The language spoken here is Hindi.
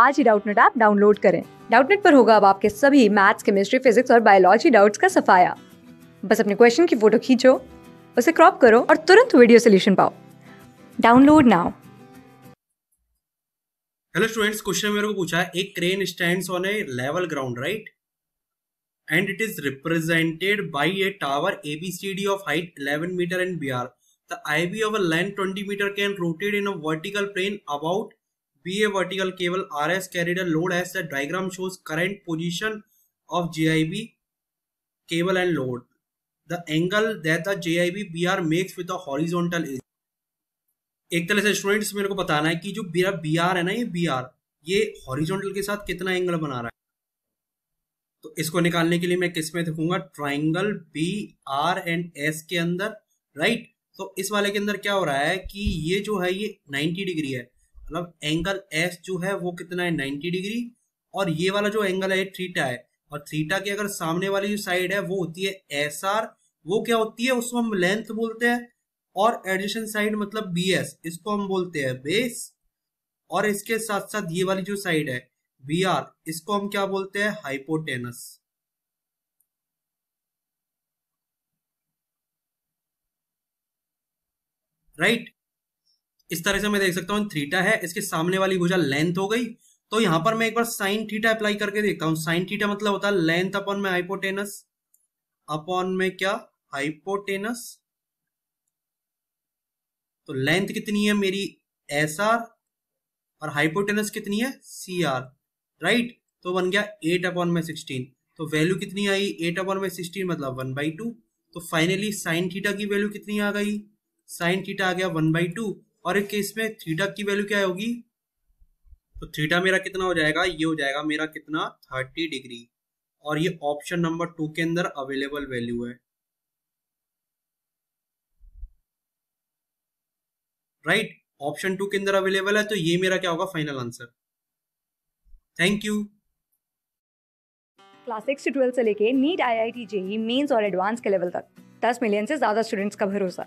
आज ही डाउटनेट ऐप डाउनलोड करें डाउटनेट पर होगा अब आपके सभी मैथ्स केमिस्ट्री फिजिक्स और बायोलॉजी डाउट्स का सफाया बस अपने क्वेश्चन की फोटो खींचो उसे क्रॉप करो और तुरंत वीडियो सोल्यूशन पाओ download now hello students question मेरे को पूछा है एक crane stands on a level ground right and it is represented by a tower ABCD of height 11 metre and BR the IV of a land 20 metre can rotate in a vertical plane about PA vertical cable RS carried a load as the diagram shows current position of JIB cable and load. The angle that the JIB BR makes with the horizontal is. एक तरह से स्टूडेंट्स मेरे को बताना है कि जो मेरा बी आर है ना ये बी आर ये हॉरिजॉन्टल के साथ कितना एंगल बना रहा है तो इसको निकालने के लिए मैं किस में देखूंगा triangle B R and S के अंदर राइट तो इस वाले के अंदर क्या हो रहा है कि ये जो है ये 90 डिग्री है मतलब एंगल एस जो है वो कितना है नाइन्टी डिग्री और ये वाला जो एंगल है थ्रीटा है और थ्रीटा की अगर सामने वाली जो साइड है वो होती है एस आर वो क्या होती है उसको हम लेंथ बोलते हैं और एडिशन साइड मतलब बी एस इसको हम बोलते हैं बेस और इसके साथ साथ ये वाली जो साइड है बी आर इसको हम क्या बोलते हैं हाइपोटेनस राइट इस तरह से मैं देख सकता हूँ थीटा है इसके सामने वाली भुजा लेंथ हो गई तो यहां पर मैं एक बार साइन थीटा अप्लाई करके देखता हूँ साइन थीटा मतलब होता है लेंथ अपॉन में हाइपोटेनस अपॉन में क्या हाइपोटेनस तो लेंथ कितनी है मेरी एस आर और हाइपोटेनस कितनी है सी आर राइट तो बन गया एट अपॉन में सिक्सटीन तो वैल्यू कितनी आई एट अपॉन में सिक्सटीन मतलब वन बाई टू तो फाइनली साइन थीटा की वैल्यू कितनी आ गई साइन थीटा आ गया वन बाई टू और एक केस में थीटा की वैल्यू क्या होगी तो थीटा मेरा कितना हो जाएगा ये हो जाएगा मेरा कितना थर्टी डिग्री और ये ऑप्शन नंबर टू के अंदर अवेलेबल वैल्यू है राइट ऑप्शन टू के अंदर अवेलेबल है तो ये मेरा क्या होगा final answer thank you class six से ट्वेल्थ से लेके NEET I I T JEE Mains और एडवांस के लेवल तक दस मिलियन से ज्यादा स्टूडेंट्स का भरोसा